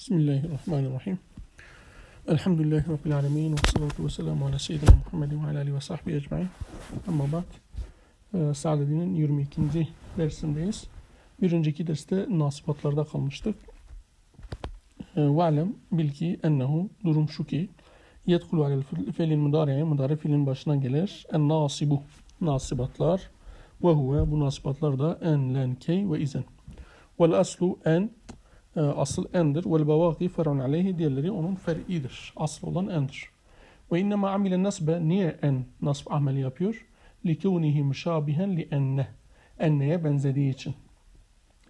Bismillahirrahmanirrahim. Elhamdülillahi Rabbil alemin. Ve salatu ve selamu ala seyyidina Muhammed ve ala alihi ve sahbihi ecmain. Ama bak, e, ee, Saadet'in 22. dersindeyiz. Bir önceki derste nasibatlarda kalmıştık. Ee, Ve'lem bil ki ennehu durum şu ki yetkulu alel felin müdare'ye müdare filin başına gelir. En nasibu nasibatlar ve huve bu nasibatlar da en len key ve izen. Vel aslu en آه، أصل أندر والبواقي فرع عليه ديال لي أونون فر أصل أولا أندر وإنما عمل النصب نير أن نصب عمل يابيور لكونه مشابها لأن أن يبن زديتش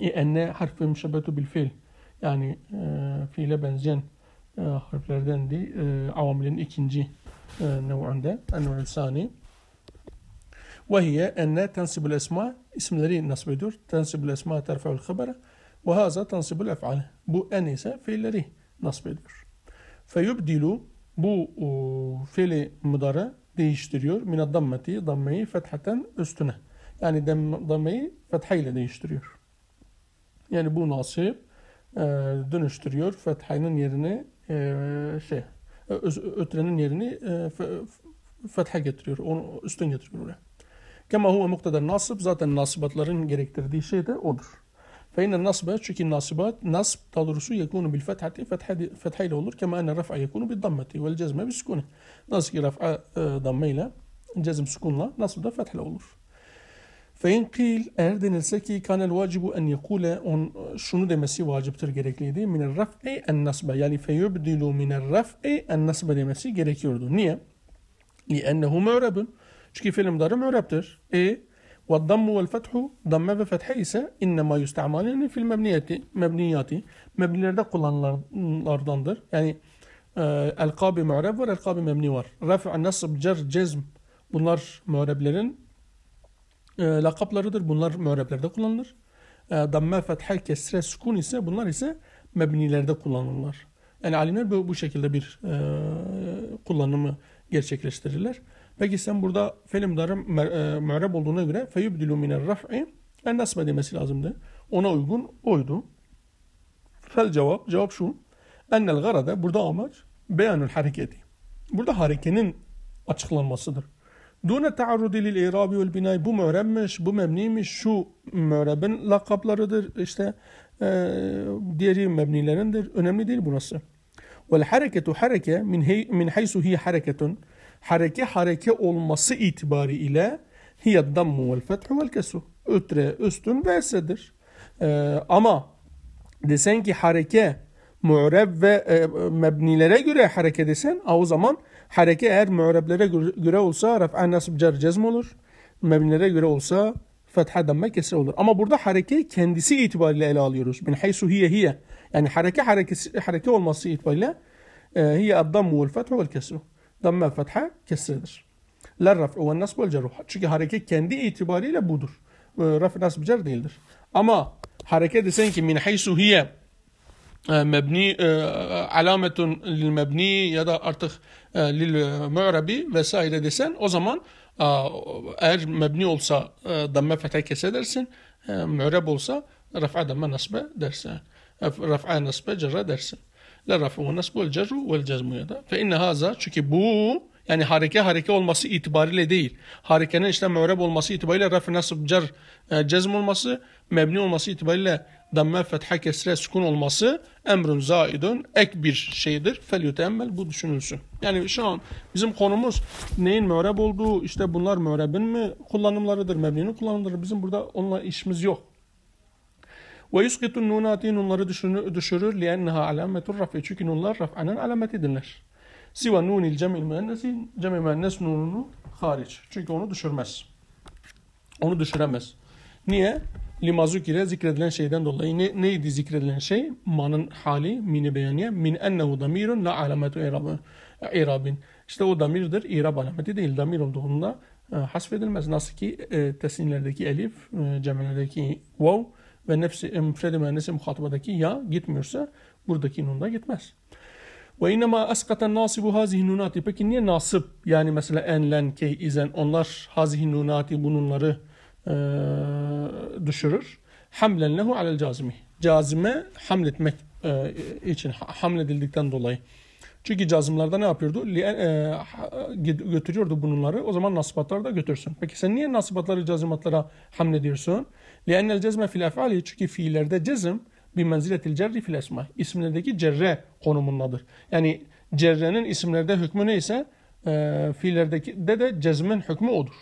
لأن حرف مشابهة بالفعل يعني آه، في لبن زين آه، حرف لردن دي عوامل إكنجي نوع ده النوع الثاني وهي أن تنسب الأسماء اسم لري نصب دور تنسب الأسماء ترفع الخبر Ve haza tansibul ef'ale. Bu en ise fiilleri nasip ediyor. Feyubdilu bu o, e, fiili mudara değiştiriyor. Minad dammeti dammeyi fethaten üstüne. Yani dammeyi fethayla değiştiriyor. Yani bu nasip e, dönüştürüyor. Fethayının yerini e, şey ötrenin yerini e, fetha getiriyor. Onu üstün getiriyor oraya. Kema huve mukteder nasip zaten nasibatların gerektirdiği şey de odur. فإن النصب çünkü nasibat nasb daha doğrusu yekunu bil fethati fetha ile olur. Kema enne raf'a yekunu bil dammeti vel cezme bil sukune. Nasıl ki raf'a e, damme ile cezm sukunla nasb da fetha ile olur. Fein kil eğer denilse ki kanel vacibu en yekule on şunu demesi vaciptir gerekliydi. Miner raf'i en nasbe yani feyubdilu miner raf'i en nasbe demesi gerekiyordu. Niye? Li ennehu mu'rebun. Çünkü film darı mu'rebtir. والضم والfethu damme ve fethe ise innema yustemaline fil mebniyeti mebniyati mebnilerde kullanılanlardandır. Yani e, elkabi mu'reb var, elkabi mebni var. Ref'a, nasb, cer, cezm bunlar mu'reblerin e, lakaplarıdır. Bunlar mu'reblerde kullanılır. E, damme, fethe, kesre, sukun ise bunlar ise mebnilerde kullanılırlar. Yani alimler bu, bu şekilde bir e, kullanımı gerçekleştirirler. Peki sen burada filmdarın merab e, olduğuna göre feyübdülü minel raf'i en nasbe demesi lazımdı. Ona uygun oydu. Fel cevap, cevap şu. Ennel garade, burada amaç beyanül hareketi. Burada harekenin açıklanmasıdır. Dune taarrudi lil irabi vel binay bu mürebmiş, bu memniymiş, şu mürebin lakaplarıdır. İşte e, diğeri mebnilerindir. Önemli değil burası. Vel hareketu hareke min, hey, min hi hareketun hareke hareke olması itibariyle hiye dammu vel fethu vel kesu. Ötre üstün vesedir Ee, ama desen ki hareke mu'reb ve e, mebnilere göre hareket desen o zaman hareke eğer mu'reblere göre olsa raf'a nasib cer cezm olur. Mebnilere göre olsa fetha damme kesre olur. Ama burada hareke kendisi itibariyle ele alıyoruz. bin haysu hiye hiye. Yani hareke hareke hareke olması itibariyle e, hiye ad-dammu vel fethu vel kesru damme fetha kesredir. Ler raf'u ve nasb ceruh. Çünkü hareket kendi itibariyle budur. Raf nasb cer değildir. Ama hareket desen ki min haysu hiye e, mebni e, alametun lil mebni ya da artık e, lil mu'rabi vesaire desen o zaman eğer mebni olsa damme fetha kesedersin. Mu'rab olsa raf'a damme nasbe dersin. Raf'a nasbe cerre dersin ve لَرَّفْعُ وَنَسْبُ وَالْجَرُّ وَالْجَزْمُ ya da فَاِنَّ haza Çünkü bu yani hareke hareke olması itibariyle değil. Harekenin işte müreb olması itibariyle raf nasb cer e, cezm olması, mebni olması itibariyle damme fethe kesre sukun olması emrun zaidun ek bir şeydir. Fel yutemmel bu düşünülsün. Yani şu an bizim konumuz neyin müreb olduğu işte bunlar mürebin mi kullanımlarıdır, mebninin kullanımları. Bizim burada onunla işimiz yok. Ve yusqitun nunati nunları düşürür, düşürür lienneha alametur raf'i. Çünkü nunlar raf'anın alametidirler. Siva nunil cemil müennesi, cemil müennes nununu hariç. Çünkü onu düşürmez. Onu düşüremez. Niye? Limazukire zikredilen şeyden dolayı ne, neydi zikredilen şey? Manın hali, mini beyaniye, min ennehu damirun la alametu irabı, irabin. İşte o damirdir, irab alameti değil. Damir olduğunda e, hasfedilmez. Nasıl ki e, tesinlerdeki elif, e, cemillerdeki vav, wow, ve nefsi müfredi mühendisi muhatabadaki ya gitmiyorsa buradaki nun da gitmez. Ve inema askatan nasibu hazihi nunati. Peki niye nasip? Yani mesela en, len, key, izen onlar hazihi nunati bununları e, düşürür. Hamlen lehu alel cazimi. Cazime hamletmek e, için hamledildikten dolayı. Çünkü cazımlarda ne yapıyordu? E, götürüyordu bunları. O zaman nasipatları da götürsün. Peki sen niye nasıbatları cazimatlara hamlediyorsun? لِأَنَّ الْجَزْمَ فِي الْاَفْعَالِ Çünkü fiillerde cezim bir menziletil cerri fil esma. İsimlerdeki cerre konumundadır. Yani cerrenin isimlerde hükmü neyse e, fiillerdeki de de cezmin hükmü odur.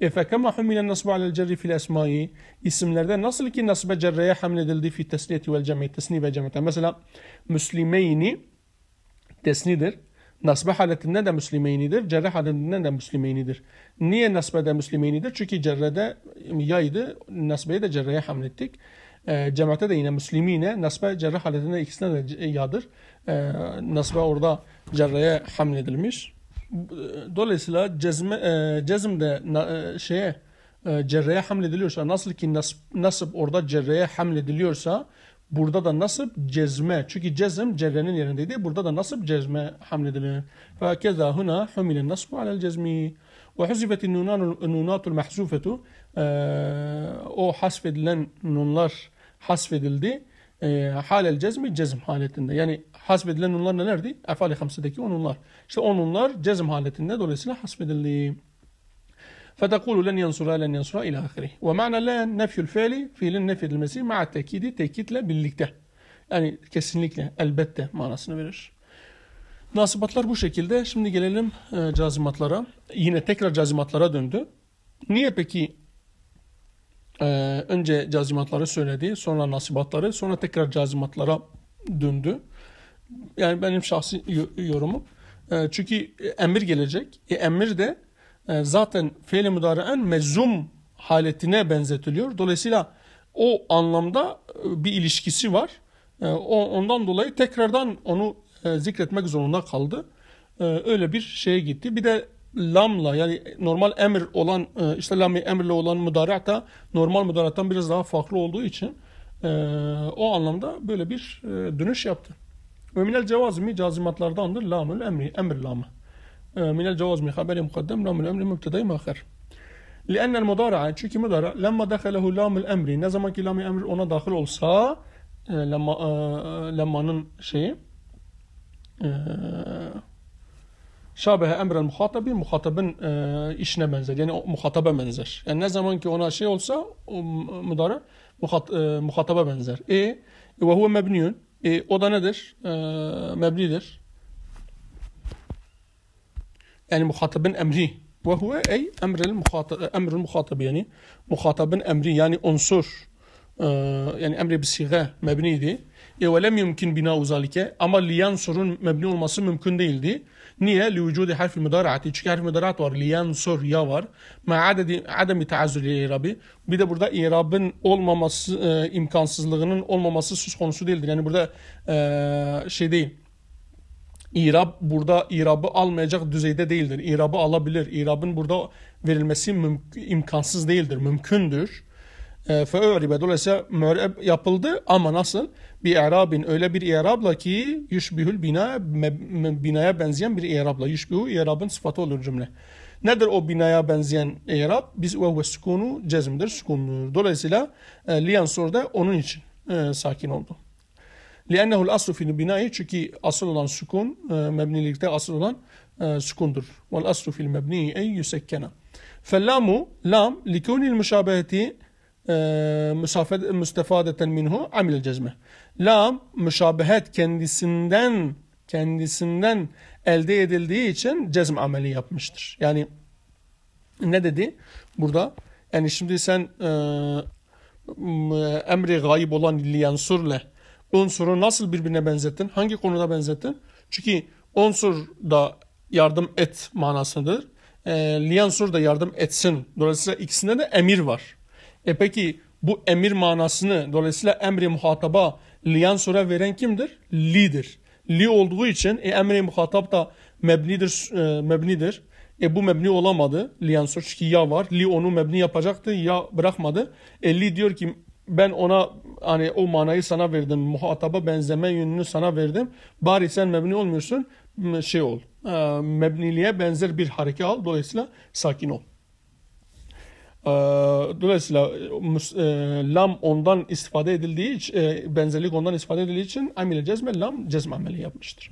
E fekema humilen nasbu alel cerri fil esmai nasıl ki nasbe cerreye hamledildi fi tesniyeti vel cem'i tesni ve cem'te. Mesela Müslimeyni desnidir. Nasbe haletinden de Müslümeynidir, cerre haletinden de Müslümeynidir. Niye nasbede Müslümeynidir? Çünkü cerrede yaydı, nasbeyi de cerreye hamlettik. E, cemaate de yine Müslümine, nasbe cerre haletinde ikisine de yadır. E, ee, nasbe orada cerreye hamledilmiş. Dolayısıyla cezme, e, cezm de na, e, şeye, e, cerreye hamlediliyorsa, nasıl ki nasb, nasip orada cerreye hamlediliyorsa, Burada da nasıl cezme. Çünkü cezm cerrenin yerindeydi. Burada da nasıl cezme hamledilir. Fekeza huna humilin nasbu alel cezmi. Ve huzifetin nunatul mahzufetu. Ee, o hasfedilen nunlar hasfedildi. Ee, halel cezmi cezm haletinde. Yani hasfedilen nunlar nelerdi? Efali 5'deki onunlar. İşte onunlar cezm haletinde dolayısıyla hasfedildi. فتقول لن ينصرها لن ينصرها إلى آخره ومعنى لن نفي الفعل fiilin nef edilmesi ma'a tekidi tekitle birlikte yani kesinlikle elbette manasını verir. Nasibatlar bu şekilde. Şimdi gelelim e, cazimatlara. Yine tekrar cazimatlara döndü. Niye peki e, önce cazimatları söyledi, sonra nasibatları, sonra tekrar cazimatlara döndü? Yani benim şahsi yorumum. E, çünkü e, emir gelecek. E, emir de e, zaten fiili müdareen mezum haletine benzetiliyor. Dolayısıyla o anlamda e, bir ilişkisi var. E, ondan dolayı tekrardan onu zikretmek zorunda kaldı. Öyle bir şeye gitti. Bir de lamla yani normal emir olan işte lam emirle olan müdaraat normal müdaraattan biraz daha farklı olduğu için o anlamda böyle bir dönüş yaptı. Ve minel cevazmi cazimatlardandır lamül emri, emir lamı. من الجواز من خبر مقدم لام الأمر مبتدأ مؤخر لأن المضارع çünkü مضارع لما دخله لام الأمر ne zaman ki لام emir ona dahil olsa e, lama e, lamanın şeyi e, şabehe emrel muhatabi muhatabın işine benzer. Yani muhataba benzer. Yani ne zaman ki ona şey olsa o mudara muhat, muhataba benzer. E ve huve mebniyun. E, o da nedir? E, meblidir yani muhatabın emri ve huve ey emril muhatab emril muhatab yani muhatabın emri yani unsur e, yani emri bir siga mebniydi. E ve lem yumkin bina uzalike ama liyan sorun mebni olması mümkün değildi. Niye? Li vücudi harfi müdaraati. Çünkü harfi müdaraat var. Liyan sor ya var. Ma adedi ademi taazzül irabi. Bir de burada irabın olmaması e, imkansızlığının olmaması söz konusu değildir. Yani burada e, şey değil İrab burada irabı almayacak düzeyde değildir. İrab'ı alabilir. İrab'ın burada verilmesi mümk- imkansız değildir. Mümkündür. E, ee, Fe'uribe dolayısıyla müreb yapıldı ama nasıl? Bir i'rabin öyle bir i'rabla ki yüşbihül bina binaya benzeyen bir i'rabla. Yüşbihu i'rabın sıfatı olur cümle. Nedir o binaya benzeyen i'rab? Biz ve ve sukunu cezmdir, sukundur. Dolayısıyla e, liyansur da onun için e, sakin oldu. لِأَنَّهُ الْاَصْلُ فِي binayı Çünkü asıl olan sukun, e, mebnilikte asıl olan e, sukundur. وَالْاَصْلُ فِي الْمَبْنِيِ اَيْ يُسَكَّنَ فَاللَّامُ لَامْ لِكُونِ الْمُشَابَهَةِ müstefadeten minhu amil cezme. Lam müşabehet kendisinden kendisinden elde edildiği için cezm ameli yapmıştır. Yani ne dedi burada? Yani şimdi sen e, emri gayib olan liyansurle unsuru nasıl birbirine benzettin? Hangi konuda benzettin? Çünkü unsur da yardım et manasındadır. E, liyansur da yardım etsin. Dolayısıyla ikisinde de emir var. E peki bu emir manasını dolayısıyla emri muhataba liyansura veren kimdir? Li'dir. Li olduğu için e, emri muhatap da mebnidir. E, mebnidir. E bu mebni olamadı. Liyansur çünkü ya var. Li onu mebni yapacaktı. Ya bırakmadı. E, li diyor ki ben ona hani o manayı sana verdim. Muhataba benzeme yönünü sana verdim. Bari sen mebni olmuyorsun. Şey ol. Ee, mebniliğe benzer bir hareket al. Dolayısıyla sakin ol. Ee, dolayısıyla e, e, lam ondan istifade edildiği için, e, benzerlik ondan istifade edildiği için amile cezme lam cezme ameli yapmıştır.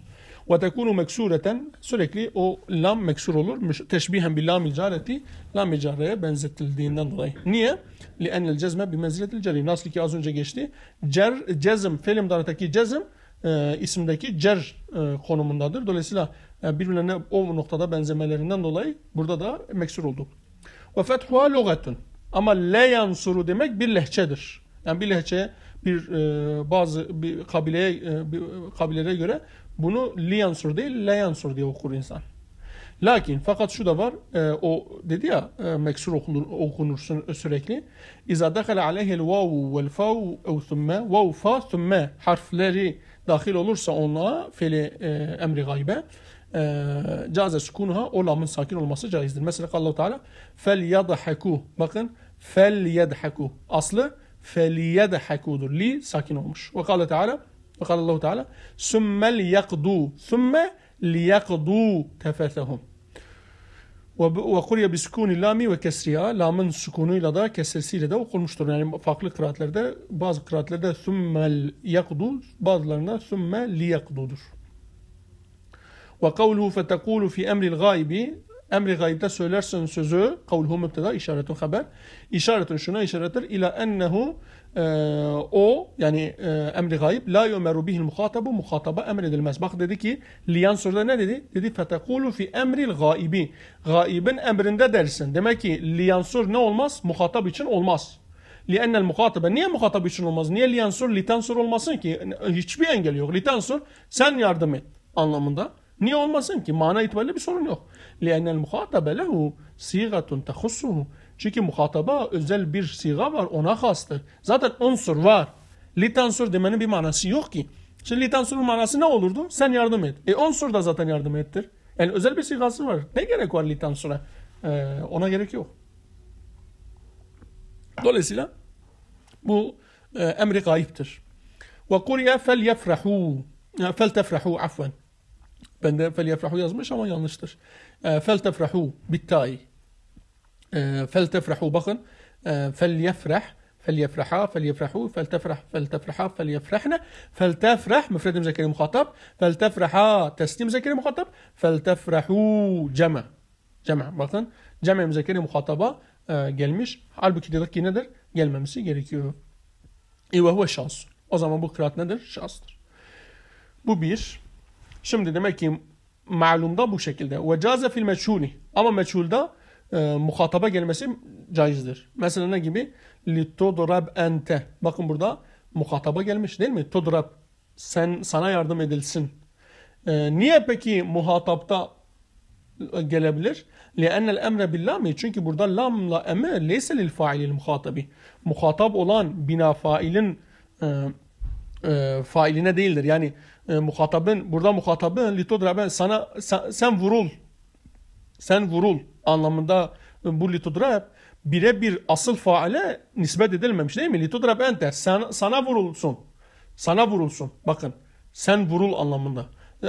Ve tekunu meksureten sürekli o lam meksur olur. Teşbihen bil lam icareti lam icareye benzetildiğinden dolayı. Niye? Li'ennel cezme bi menziletil ceri. Nasıl ki az önce geçti. Cer, cezm, fe'l imdareteki cezm e, isimdeki cer e, konumundadır. Dolayısıyla e, birbirlerine o noktada benzemelerinden dolayı burada da meksur oldu. Ve fethuha logatun. Ama le yansuru demek bir lehçedir. Yani bir lehçe bir e, bazı bir kabileye e, bir, e, kabilelere göre bunu liyansur değil leyansur diye okur insan. Lakin fakat şu da var. E, o dedi ya e, meksur okunur, okunur sürekli. İza dakhala aleyhil vavu vel favu ev thumme vav fa thumme harfleri dahil olursa ona feli e, emri gaybe e, caze sukunuha o lamın sakin olması caizdir. Mesela Allah-u Teala fel yadhaku bakın fel yadhaku aslı fel yadhakudur li sakin olmuş. Ve kâle Teala Bakal Allahu Teala summel yakdu summe liyakdu tefethehum. Ve kurye biskuni lami ve kesriya lamın sukunuyla da kesresiyle de okunmuştur. Yani farklı kıraatlerde bazı kıraatlerde summel yakdu bazılarında summe liyakdudur. Ve kavluhu fetekulu fi emril gaybi emri gaybde söylersin sözü kavluhu müpteda işaretun haber işaretun şuna işarettir ila ennehu ee, o yani e, emri gayb la yumeru bihil muhatabu muhataba emredilmez. Bak dedi ki liyan soruda ne dedi? Dedi fetekulu fi emril gaibi. Gaibin emrinde dersin. Demek ki liyan sor ne olmaz? Muhatap için olmaz. Liennel muhatabe. Niye muhatap için olmaz? Niye liyan sor, liten sor olmasın ki? Hiçbir engel yok. Liten sor sen yardım et anlamında. Niye olmasın ki? Mana itibariyle bir sorun yok. Liennel muhatabe lehu sigatun tehussuhu. Çünkü muhataba özel bir siga var ona hastır. Zaten unsur var. Litansur demenin bir manası yok ki. Şimdi litansurun manası ne olurdu? Sen yardım et. E unsur da zaten yardım ettir. Yani özel bir sigası var. Ne gerek var litansura? Ee, ona gerek yok. Dolayısıyla bu e, emri gayiptir. Ve kuriye fel yefrahu. E, fel tefrahu afven. Ben de fel yefrahu yazmış ama yanlıştır. E, fel tefrahu bittayi. فلتفرح بخن فليفرح فليفرحا فليفرحوا فلتفرح فلتفرحا فليفرحنا فلتفرح مفرد مذكر مخاطب فلتفرحا تسنيم مذكر مخاطب فلتفرحوا جمع جمع مثلا جمع مذكر مخاطبة gelmiş. Halbuki dedik ki nedir? Gelmemesi gerekiyor. İyi ve huve şans. O zaman bu kıraat nedir? Şanstır. Bu bir. Şimdi demek ki malumda bu şekilde. Ve caze fil meçhuni. Ama meçhulda e, muhataba gelmesi caizdir. Mesela ne gibi? لِتُدْرَبْ ente. Bakın burada muhataba gelmiş değil mi? Tudrab. Sen, sana yardım edilsin. E, niye peki muhatapta gelebilir? لِأَنَّ الْاَمْرَ بِاللّٰهِ Çünkü burada lamla emir leyse lil failil muhatabi. Muhatap olan bina failin e, e, failine değildir. Yani e, muhatabın, burada muhatabın litodraben sana, sen, sen vurul sen vurul anlamında e, bu litodrap birebir asıl faale nispet edilmemiş değil mi? Litodrap enter sen, sana vurulsun. Sana vurulsun. Bakın sen vurul anlamında. Ee,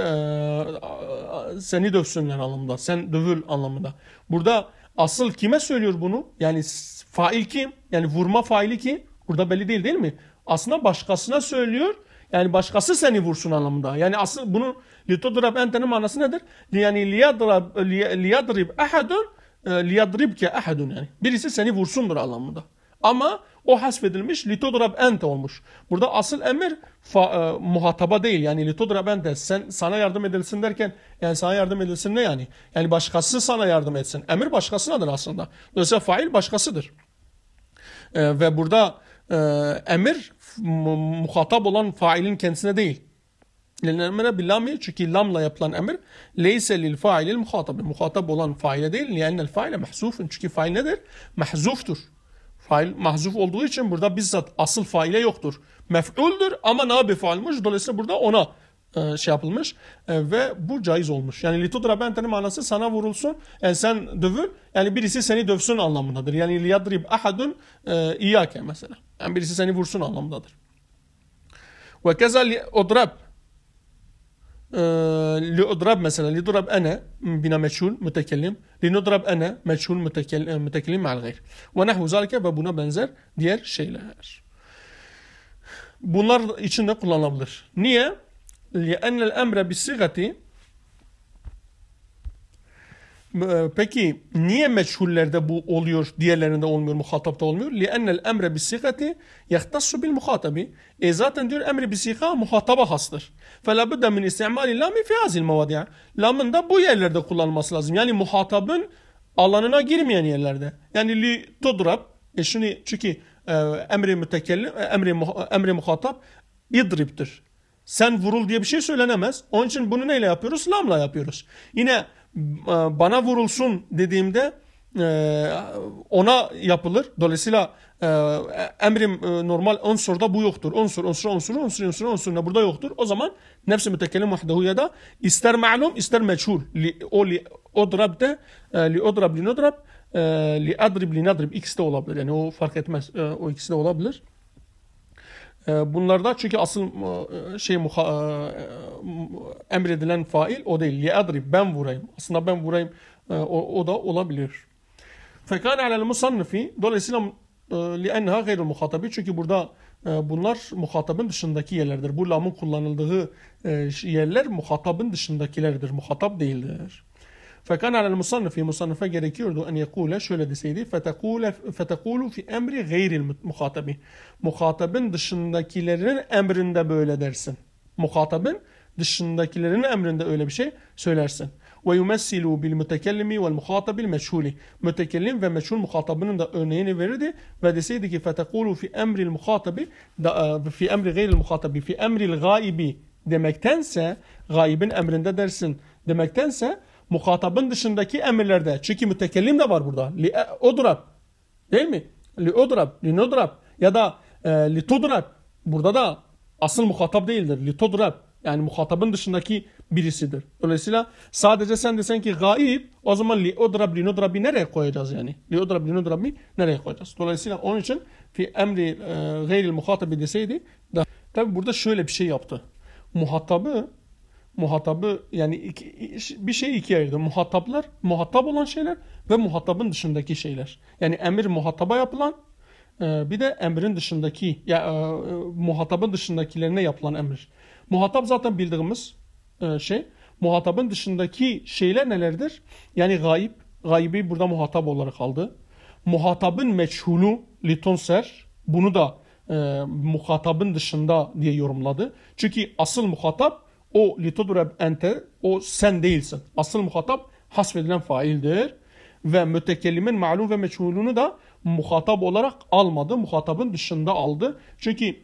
seni dövsünler anlamında. Sen dövül anlamında. Burada asıl kime söylüyor bunu? Yani fail kim? Yani vurma faili kim? Burada belli değil değil mi? Aslında başkasına söylüyor. Yani başkası seni vursun anlamında. Yani asıl bunu Litudrab ente'nin manası nedir? Yani liyadrab, liyadrib ahadun, ki ahadun yani. Birisi seni vursundur anlamında. Ama o hasfedilmiş litodrab ente olmuş. Burada asıl emir fa, e, muhataba değil. Yani litodrab ente sen, sana yardım edilsin derken yani sana yardım edilsin ne yani? Yani başkası sana yardım etsin. Emir başkasınadır aslında. Dolayısıyla fail başkasıdır. E, ve burada e, emir muhatap olan failin kendisine değil. Lil emre çünkü lamla yapılan emir leyse lil failil muhatabi. Muhatap olan faile değil. Liyennel faile mahzufun. Çünkü fail nedir? Mahzuftur. Fail mahzuf olduğu için burada bizzat asıl faile yoktur. Mef'uldür ama ne nabi faalmış. Dolayısıyla burada ona e, şey yapılmış e, ve bu caiz olmuş. Yani litudra bentenin manası sana vurulsun, yani e, sen dövül, yani birisi seni dövsün anlamındadır. Yani liyadrib ahadun iyake mesela. Yani birisi seni vursun anlamındadır. Ve keza odrab لأضرب مثلا لضرب أنا بنا مجهول متكلم لنضرب أنا مجهول متكلم, متكلم مع الغير ونحو ذلك ve buna benzer diğer şeyler. Bunlar içinde kullanılabilir. Niye? لأن الأمر بالصيغة ee, peki niye meçhullerde bu oluyor, diğerlerinde olmuyor, muhatapta olmuyor? لِأَنَّ الْاَمْرَ بِسِّغَةِ يَخْتَصُّ بِالْمُخَاتَبِ E zaten diyor emri bisiga muhataba hastır. فَلَا بُدَّ مِنْ اِسْتِعْمَالِ لَامِ فِي هَذِي الْمَوَادِعَ Lamın da bu yerlerde kullanılması lazım. Yani muhatabın alanına girmeyen yerlerde. Yani li tudrab. E şunu çünkü e, emri mütekellim, e, emri, emri muhatap idriptir. Sen vurul diye bir şey söylenemez. Onun için bunu neyle yapıyoruz? Lamla yapıyoruz. Yine ee, bana vurulsun dediğimde e, ona yapılır. Dolayısıyla e, emrim e, normal unsurda bu yoktur. Unsur, unsur, unsur, unsur, unsur, unsur burada yoktur. O zaman nefsi mütekellim vahdehu ya da ister ma'lum ister meçhul. Li, o li odrab de li odrab li nodrab li adrib li nadrib ikisi de olabilir. Yani o fark etmez. O ikisi de olabilir. Ee, Bunlarda çünkü asıl e, şey e, e, emredilen fail o değil. Liadrib ben vurayım. Aslında ben vurayım o, o da olabilir. Fekane alel musannifi dolayısıyla lienha gayrul muhatabi çünkü burada bunlar muhatabın dışındaki yerlerdir. Bu lamın kullanıldığı yerler muhatabın dışındakilerdir. Muhatap değildir. Fakan alel musannifi musannifa gerekiyordu en yekule şöyle deseydi fetekule fetekulu fi emri gayril muhatabi. Muhatabın dışındakilerin emrinde böyle dersin. Muhatabın dışındakilerin emrinde öyle bir şey söylersin. Ve yumessilu bil mutekellimi vel muhatabil meçhuli. Mütekellim ve meçhul muhatabının da örneğini verirdi ve deseydi ki fetekulu fi emril muhatabi fi emri gayril muhatabi fi emri gaibi demektense gaibin emrinde dersin demektense muhatabın dışındaki emirlerde. Çünkü mütekellim de var burada. Li e, odrab. Değil mi? Li odrab, li nodrab ya da e, li todrab. Burada da asıl muhatap değildir. Li todrab. Yani muhatabın dışındaki birisidir. Dolayısıyla sadece sen desen ki gaib o zaman li odrab li nodrabi nereye koyacağız yani? Li odrab li nodrabi nereye koyacağız? Dolayısıyla onun için fi emri e, gayril muhatabi deseydi da, tabi burada şöyle bir şey yaptı. Muhatabı muhatabı yani iki, bir şey ikiye ayırdı. Muhataplar, muhatap olan şeyler ve muhatabın dışındaki şeyler. Yani emir muhataba yapılan e, bir de emrin dışındaki ya e, muhatabın dışındakilerine yapılan emir. Muhatap zaten bildiğimiz e, şey. Muhatabın dışındaki şeyler nelerdir? Yani gayip, gaybi burada muhatap olarak aldı. Muhatabın meçhulu litonser bunu da e, muhatabın dışında diye yorumladı. Çünkü asıl muhatap o litodureb ente o sen değilsin. Asıl muhatap hasfedilen faildir. Ve mütekellimin malum ve meçhulünü da muhatap olarak almadı. Muhatabın dışında aldı. Çünkü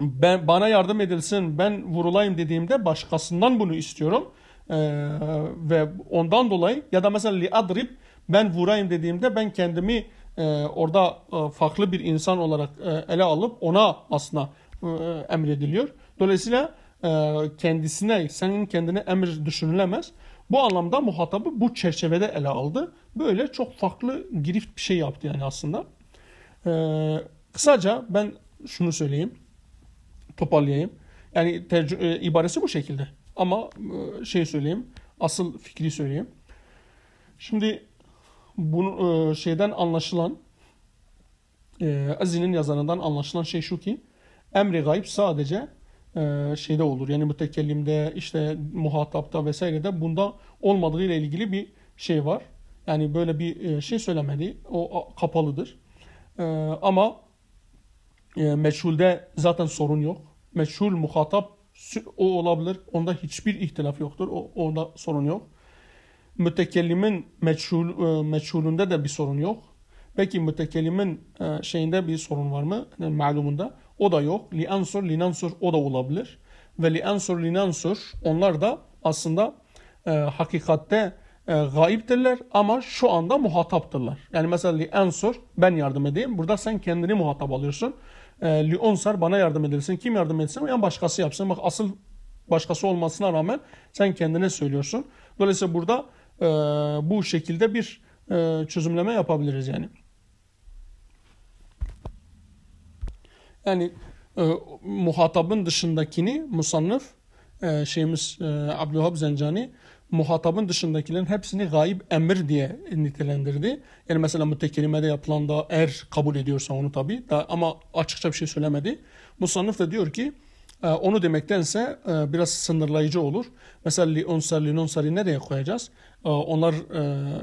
ben bana yardım edilsin, ben vurulayım dediğimde başkasından bunu istiyorum. Ee, ve ondan dolayı ya da mesela li adrib ben vurayım dediğimde ben kendimi e, orada e, farklı bir insan olarak e, ele alıp ona aslında e, e emrediliyor. Dolayısıyla e, kendisine, senin kendine emir düşünülemez. Bu anlamda muhatabı bu çerçevede ele aldı. Böyle çok farklı girift bir şey yaptı yani aslında. E, kısaca ben şunu söyleyeyim, toparlayayım. Yani e, ibaresi bu şekilde. Ama e, şey söyleyeyim, asıl fikri söyleyeyim. Şimdi bunu şeyden anlaşılan, e, Aziz'in yazarından anlaşılan şey şu ki, emri gayb sadece e, şeyde olur. Yani mütekellimde işte muhatapta vesairede bunda olmadığı ile ilgili bir şey var. Yani böyle bir e, şey söylemedi. O kapalıdır. E, ama meçhulde zaten sorun yok. Meçhul muhatap o olabilir. Onda hiçbir ihtilaf yoktur. O, onda sorun yok. Mütekellimin meçhul, meçhulünde de bir sorun yok. Peki mütekellimin şeyinde bir sorun var mı? Yani malumunda. O da yok. Li ansur, linansur o da olabilir. Ve li ansur, linansur onlar da aslında e, hakikatte e, gayiptirler ama şu anda muhataptırlar. Yani mesela li ansur ben yardım edeyim. Burada sen kendini muhatap alıyorsun. E, li onsar bana yardım edilsin. Kim yardım etsin? Yani başkası yapsın. Bak asıl başkası olmasına rağmen sen kendine söylüyorsun. Dolayısıyla burada e, bu şekilde bir e, çözümleme yapabiliriz yani. Yani e, muhatabın dışındakini musannıf e, şeyimiz e, Abdülhab Zencani muhatabın dışındakilerin hepsini gayib emir diye nitelendirdi. Yani mesela mütekelimede yapılan da er kabul ediyorsa onu tabi ama açıkça bir şey söylemedi. Musannıf da diyor ki e, onu demektense e, biraz sınırlayıcı olur. Mesela li onser li nonseri nereye koyacağız? E, onlar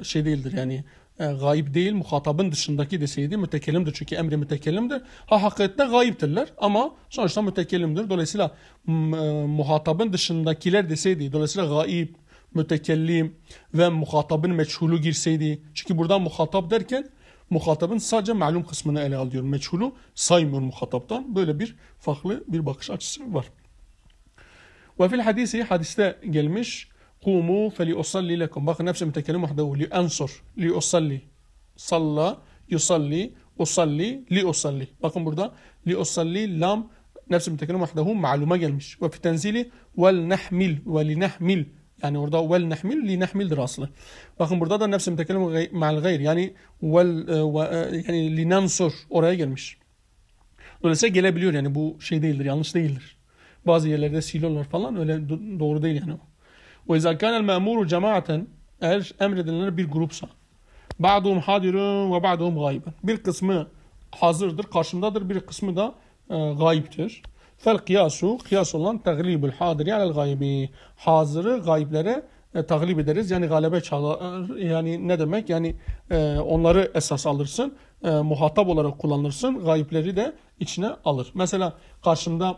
şey değildir yani e, Gayb değil, muhatabın dışındaki deseydi mütekelimdir Çünkü emri mütekelimdir. Ha hakikatte gayiptirler ama sonuçta mütekelimdir. Dolayısıyla e, muhatabın dışındakiler deseydi, dolayısıyla gayip, mütekellim ve muhatabın meçhulü girseydi. Çünkü burada muhatap derken muhatabın sadece malum kısmını ele alıyor. Meçhulü saymıyor muhataptan. Böyle bir farklı bir bakış açısı var. Ve fil hadisi hadiste gelmiş. قوموا فلأصلي لكم باقي نفس متكلم وحده لأنصر لأصلي صلى يصلي usalli li usalli. Bakın burada li usalli lam nefsi mütekellim vahdehu ma'luma gelmiş. Ve fi tenzili vel nehmil ve li nehmil. Yani orada vel nehmil li nehmildir aslı. Bakın burada da nefsi mütekellim ma'l gayr. Yani vel e, e, oraya gelmiş. Dolayısıyla gelebiliyor yani bu şey değildir yanlış değildir. Bazı yerlerde siliyorlar falan öyle doğru değil yani o. وإذا كان المأمور جماعة eğer emredilenler bir grupsa Ba'duhum hadirun ve ba'duhum gayben. Bir kısmı hazırdır, karşımdadır. Bir kısmı da e, gayiptir. Fel kıyasu, kıyas olan teglibül hadiri alel gaybi. Hazırı gayiplere e, taglib ederiz. Yani galebe çalar. E, yani ne demek? Yani e, onları esas alırsın. E, muhatap olarak kullanırsın. Gayipleri de içine alır. Mesela karşımda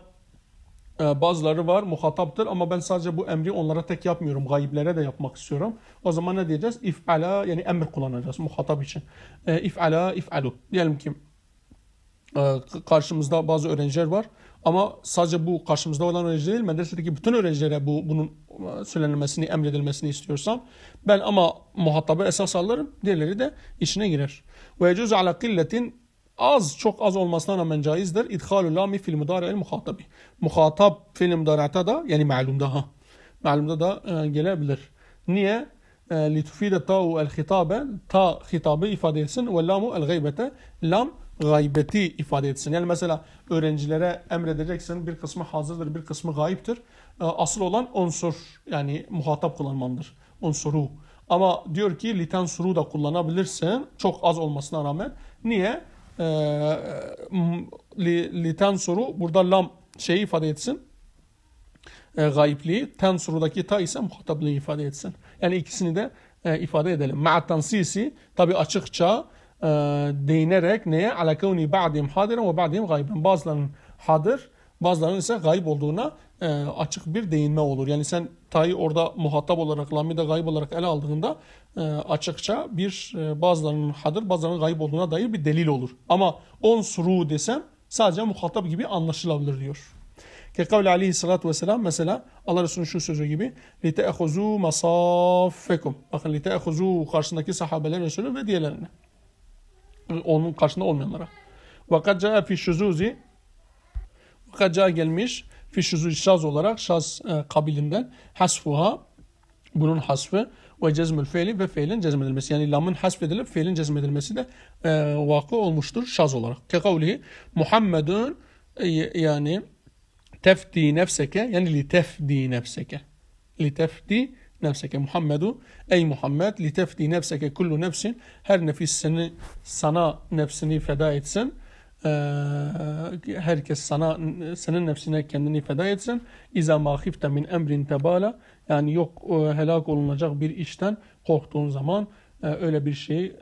e, bazıları var muhataptır ama ben sadece bu emri onlara tek yapmıyorum. Gayiblere de yapmak istiyorum. O zaman ne diyeceğiz? İf'ala yani emir kullanacağız muhatap için. E, İf'ala if'alu. Diyelim ki e, karşımızda bazı öğrenciler var. Ama sadece bu karşımızda olan öğrenci değil, medresedeki bütün öğrencilere bu, bunun söylenilmesini, emredilmesini istiyorsam ben ama muhatabı esas alırım, diğerleri de işine girer. Ve yecuz ala killetin az çok az olmasına rağmen caizdir. İdhalü lami fil mudari'il muhatabi. Muhatap fil mudara'ta da yani malumda ha. Malumda da e, gelebilir. Niye? E, tufide ta'u el hitabe ta hitabı ifade etsin ve lamu el gaybete lam gaybeti ifade etsin. Yani mesela öğrencilere emredeceksin bir kısmı hazırdır bir kısmı gayiptir. E, asıl olan unsur yani muhatap kullanmandır. Unsuru. Ama diyor ki liten suru da kullanabilirsin çok az olmasına rağmen. Niye? Ee, li, li tensuru burada lam şeyi ifade etsin. E, ee, gaybliği, tensurudaki ta ise muhatablığı ifade etsin. Yani ikisini de e, ifade edelim. Ma'atan tabi açıkça e, değinerek neye? Ala kevni ba'dim hadiren ve ba'dim gayben. Bazılarının hadır, Bazılarının ise kayıp olduğuna e, açık bir değinme olur. Yani sen Tay'ı orada muhatap olarak, Lamide kayıp olarak ele aldığında e, açıkça bir e, bazılarının hadır, bazılarının kayıp olduğuna dair bir delil olur. Ama on suru desem sadece muhatap gibi anlaşılabilir diyor. Ki kavli aleyhissalatü vesselam mesela Allah Resulü'nün şu sözü gibi لِتَأْخُزُوا مَصَافَّكُمْ Bakın لِتَأْخُزُوا karşısındaki sahabelerin Resulü ve diğerlerine. Onun karşısında olmayanlara. وَقَدْ جَاءَ فِي شُزُوزِ kaca gelmiş fişüzü şaz olarak şaz e, kabilinden hasfuha bunun hasfı ve cezmül fiili ve fiilin cezmedilmesi. Yani lamın hasfedilip fiilin cezmedilmesi de e, vakı olmuştur şaz olarak. Kekavlihi Muhammedun e, yani tefdi nefseke yani li tefdi nefseke li tefdi nefseke Muhammedu ey Muhammed li tefdi nefseke kullu nefsin her nefis seni sana nefsini feda etsin herkes sana senin nefsine kendini feda etsin. İza mahifte min emrin tebala yani yok e, helak olunacak bir işten korktuğun zaman e, öyle bir şeyi e,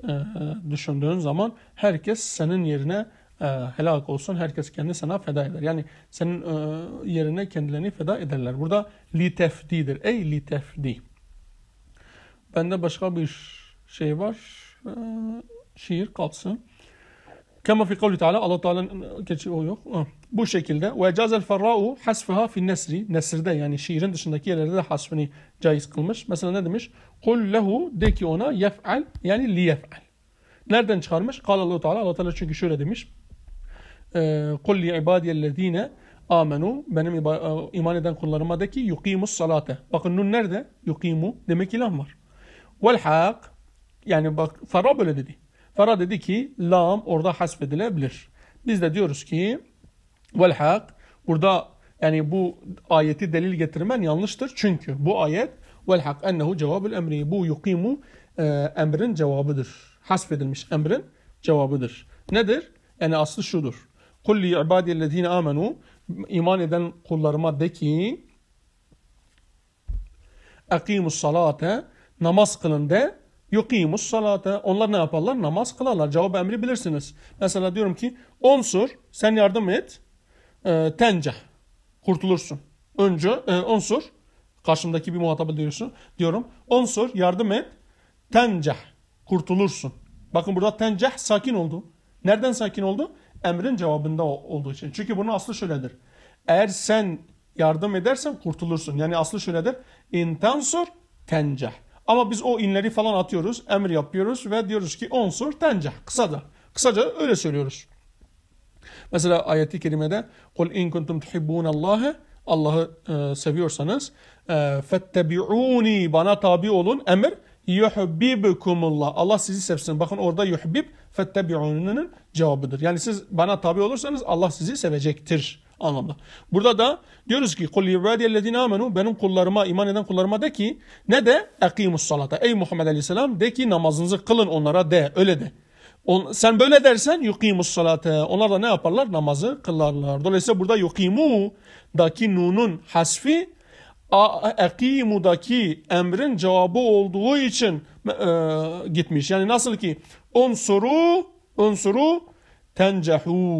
düşündüğün zaman herkes senin yerine helak olsun. Herkes kendini sana feda eder. Yani senin yerine kendilerini feda ederler. Burada litefdidir. Ey litefdi. Bende başka bir şey var. Şiir kalsın. Kama fi kavli Teala Allah Teala'nın geçi ıı, o yok. Bu şekilde ve cazel ferra'u hasfaha fi nesri. Nesirde yani şiirin dışındaki yerlerde de hasfını caiz kılmış. Mesela ne demiş? Kul lehu de ki ona yef'al yani li yef'al. Nereden çıkarmış? Kal Allah Teala. Allah Teala çünkü şöyle demiş. Kul li ibadiyellezine amenu benim ıı, iman eden kullarıma de ki yukimus salate. Bakın nun nerede? Yukimu demek ilah var. Vel hak yani bak Farra böyle dedi. Para dedi ki lam orada hasbedilebilir. Biz de diyoruz ki vel burada yani bu ayeti delil getirmen yanlıştır. Çünkü bu ayet vel hak ennehu cevabul emri bu yukimu e, emrin cevabıdır. Hasbedilmiş emrin cevabıdır. Nedir? Yani aslı şudur. Kulli ibadiyellezine amenu iman eden kullarıma de ki akimus salate namaz kılın de yukimus salate. Onlar ne yaparlar? Namaz kılarlar. Cevap emri bilirsiniz. Mesela diyorum ki onsur sen yardım et. E, ee, tenceh. Kurtulursun. Önce e, onsur karşımdaki bir muhatabı diyorsun. Diyorum onsur yardım et. Tenceh. Kurtulursun. Bakın burada tenceh sakin oldu. Nereden sakin oldu? Emrin cevabında olduğu için. Çünkü bunun aslı şöyledir. Eğer sen yardım edersen kurtulursun. Yani aslı şöyledir. İntansur tenceh. Ama biz o inleri falan atıyoruz, emir yapıyoruz ve diyoruz ki onsur tencah, da, Kısaca öyle söylüyoruz. Mesela ayeti kerimede قُلْ اِنْ كُنْتُمْ تُحِبُّونَ اللّٰهِ Allah'ı e, seviyorsanız e, fettebi'uni bana tabi olun emir yuhibbukumullah Allah sizi sevsin. Bakın orada yuhbib fettebi'ununun cevabıdır. Yani siz bana tabi olursanız Allah sizi sevecektir anlamda. Burada da diyoruz ki kul ibadiyellezine amenu benim kullarıma iman eden kullarıma de ki ne de ekimus salata ey Muhammed Aleyhisselam de ki namazınızı kılın onlara de öyle de. On, sen böyle dersen yukimus salate. Onlar da ne yaparlar? Namazı kılarlar. Dolayısıyla burada yukimu daki nunun hasfi ekimudaki emrin cevabı olduğu için e, gitmiş. Yani nasıl ki unsuru unsuru tencehu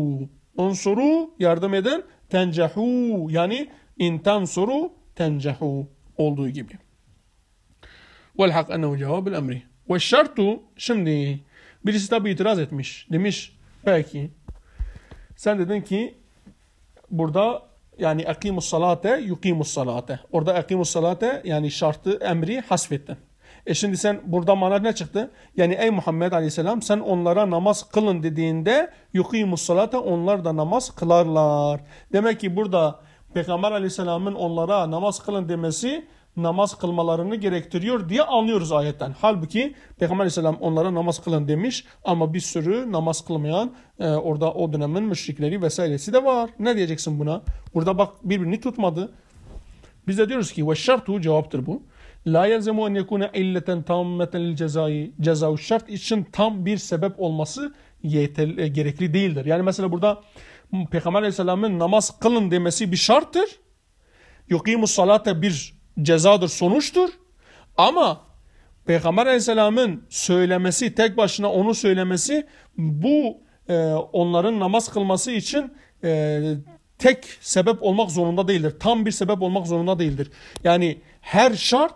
unsuru yardım eden tencehu yani intan soru tencehu olduğu gibi. Vel hak ennehu cevabül emri. Ve şartu şimdi birisi tabi itiraz etmiş. Demiş peki, sen dedin ki burada yani akimus salate yukimus salate. Orada akimus salate yani şartı emri hasfettin. E şimdi sen burada mana ne çıktı? Yani ey Muhammed Aleyhisselam sen onlara namaz kılın dediğinde yukimus salate onlar da namaz kılarlar. Demek ki burada Peygamber Aleyhisselam'ın onlara namaz kılın demesi namaz kılmalarını gerektiriyor diye anlıyoruz ayetten. Halbuki Peygamber Aleyhisselam onlara namaz kılın demiş ama bir sürü namaz kılmayan e, orada o dönemin müşrikleri vesairesi de var. Ne diyeceksin buna? Burada bak birbirini tutmadı. Biz de diyoruz ki ve şartu cevaptır bu. La yelzemu en yekune illeten tammeten lil cezai. Cezau şart için tam bir sebep olması yeterli, e, gerekli değildir. Yani mesela burada Peygamber Aleyhisselam'ın namaz kılın demesi bir şarttır. Yukimu salate bir cezadır, sonuçtur. Ama Peygamber Aleyhisselam'ın söylemesi, tek başına onu söylemesi bu e, onların namaz kılması için e, tek sebep olmak zorunda değildir. Tam bir sebep olmak zorunda değildir. Yani her şart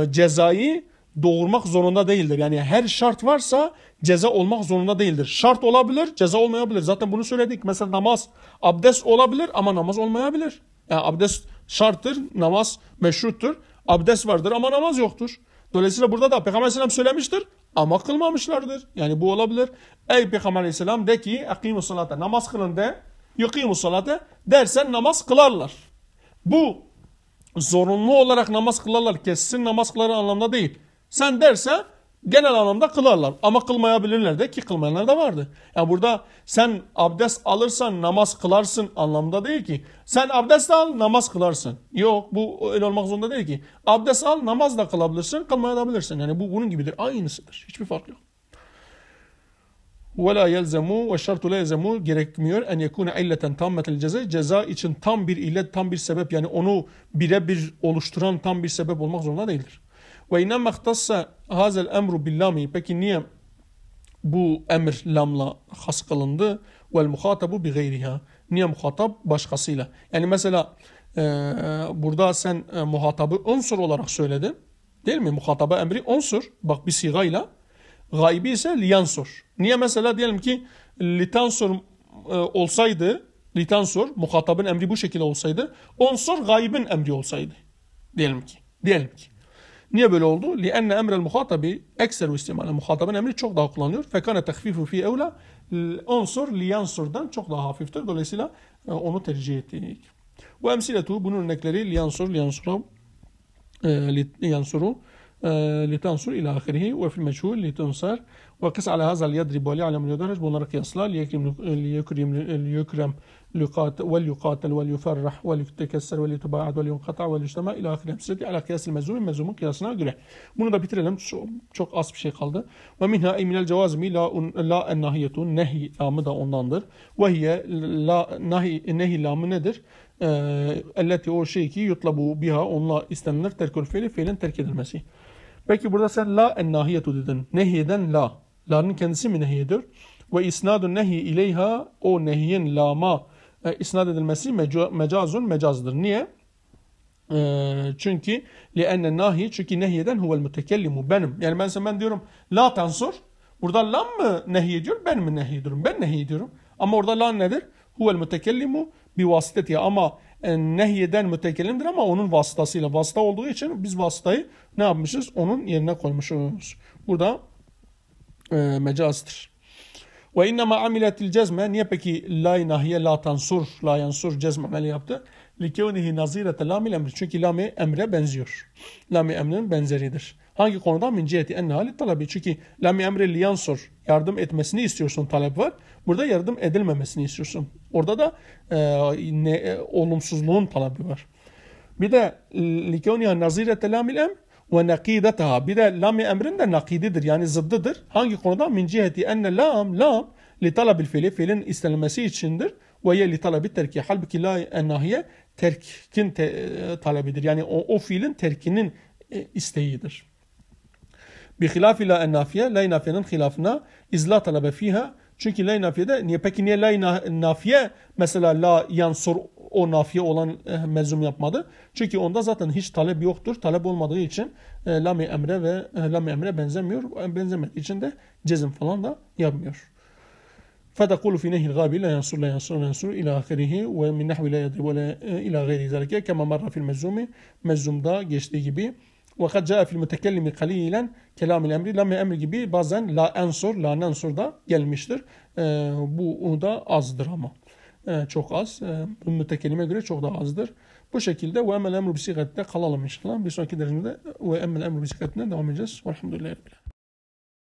e, cezayı doğurmak zorunda değildir. Yani her şart varsa ceza olmak zorunda değildir. Şart olabilir, ceza olmayabilir. Zaten bunu söyledik. Mesela namaz, abdest olabilir ama namaz olmayabilir. Yani abdest şarttır, namaz meşruttur. Abdest vardır ama namaz yoktur. Dolayısıyla burada da Peygamber Aleyhisselam söylemiştir ama kılmamışlardır. Yani bu olabilir. Ey Peygamber Aleyhisselam de ki namaz kılın de yukimus salata dersen namaz kılarlar. Bu zorunlu olarak namaz kılarlar. Kessin namaz kıları anlamda değil. Sen dersen genel anlamda kılarlar. Ama kılmayabilirler de ki kılmayanlar da vardı. Yani burada sen abdest alırsan namaz kılarsın anlamda değil ki. Sen abdest al namaz kılarsın. Yok bu öyle olmak zorunda değil ki. Abdest al namaz da kılabilirsin kılmayabilirsin. Yani bu bunun gibidir. Aynısıdır. Hiçbir fark yok ve la yelzemu ve şartu yelzemu gerekmiyor en yekune illeten tammetel ceza ceza için tam bir illet tam bir sebep yani onu birebir oluşturan tam bir sebep olmak zorunda değildir. Ve inne mahtassa hazel emru billami peki niye bu emir lamla has kılındı? Vel muhatabu bi gayriha. Niye muhatap başkasıyla? Yani mesela e, burada sen e, muhatabı unsur olarak söyledin. Değil mi? Muhataba emri unsur. Bak bir sigayla Gaybi ise liyansur. Niye mesela diyelim ki litansur e, olsaydı, litansur muhatabın emri bu şekilde olsaydı, onsur gaybin emri olsaydı. Diyelim ki. Diyelim ki. Niye böyle oldu? لِأَنَّ اَمْرَ الْمُخَاطَبِ اَكْسَرُ اِسْتِمَالًا Muhatabın emri çok daha kullanıyor. فَكَانَ تَخْفِفُ ف۪ي اَوْلَا Onsur, liyansur'dan çok daha hafiftir. Dolayısıyla e, onu tercih ettik. Bu emsiletu bunun örnekleri liyansur, liyansura, e, liyansuru ee, لتنصر إلى آخره وفي المجهول لتنصر وقس على هذا ليضرب وليعلم ليدرج bunları kıyasla ليكرم ليكرم وليقاتل وليفرح وليتكسر وليتباعد ولينقطع وليجتمع إلى آخره hepsi ala kıyas mezum mezum'un kıyasına göre. Bunu da bitirelim. Çok, çok az bir şey kaldı. Ve minha ey minel cevazmi la la en nahiyetun nehi lamı da ondandır. Ve hiye la nahi nehi lamı nedir? Elleti o şey ki yutlabu biha onunla istenilir terkül fiili fiilin terk edilmesi. Peki burada sen la en nahiyetu dedin. Nehiyeden la. La'nın kendisi mi nehiy ediyor? Ve isnadun nehi ileyha o nehiyin lama e, isnat edilmesi mecazun mecazdır. Niye? E, çünkü لِأَنَّ nahi çünkü nehiyeden huvel mütekellimu benim. Yani ben sen ben diyorum la tansur. Burada la mı nehiy ediyor? Ben mi nehiy ediyorum? Ben nehiy ediyorum. Ama orada la nedir? Huvel bi bivasiteti. Ama e, nehyeden mütekellimdir ama onun vasıtasıyla. Vasıta olduğu için biz vasıtayı ne yapmışız? Onun yerine koymuşuz. Burada e, mecazdır. Ve innema amiletil cezme. Niye peki la nahye la tansur, la yansur cezme ameli yaptı? Likevnihi nazirete lamil emri. Çünkü lami emre benziyor. Lami emrin benzeridir. Hangi konuda Min ciheti enne halit talabi. Çünkü lem emri liyansur yardım etmesini istiyorsun talep var. Burada yardım edilmemesini istiyorsun. Orada da e, ne, e, olumsuzluğun talebi var. Bir de likoniya nazirete lamil em ve nakidetaha. Bir de lam emrin de nakididir yani zıddıdır. Hangi konuda? Min ciheti enne lam lam li talabil fiili fiilin istenilmesi içindir. Ve ye li talabi terki. Halbuki la ennahiye terkin te, e, talebidir. Yani o, o fiilin terkinin e, isteğidir. Bi hilafila en nafiye, lay nafiyenin hilafına izla talebe fiha. Çünkü lay nafiyede, niye, peki niye lay nafiye mesela la yansur o nafiye olan eh, mezum yapmadı? Çünkü onda zaten hiç talep yoktur. Talep olmadığı için e, lami emre ve e, lami emre benzemiyor. Benzemediği için de cezim falan da yapmıyor. فتقول في نهي الغاب لا ينصر لا ينصر لا ينصر إلى آخره ومن نحو لا يضرب ولا إلى غير ذلك كما مر في المزوم مزوم دا geçtiği gibi وَقَدْ جَاءَ فِي الْمُتَكَلِّمِ قَلِيلًا kelam emri, lam emri gibi bazen la ensur, la nensur da gelmiştir. E, bu da azdır ama. Ee, çok az. Ee, bu mütekelime göre çok daha azdır. Bu şekilde ve emel emru bisikette kalalım inşallah. Bir sonraki dersimizde ve emel emru bisikletine devam edeceğiz. Velhamdülillahi Rabbil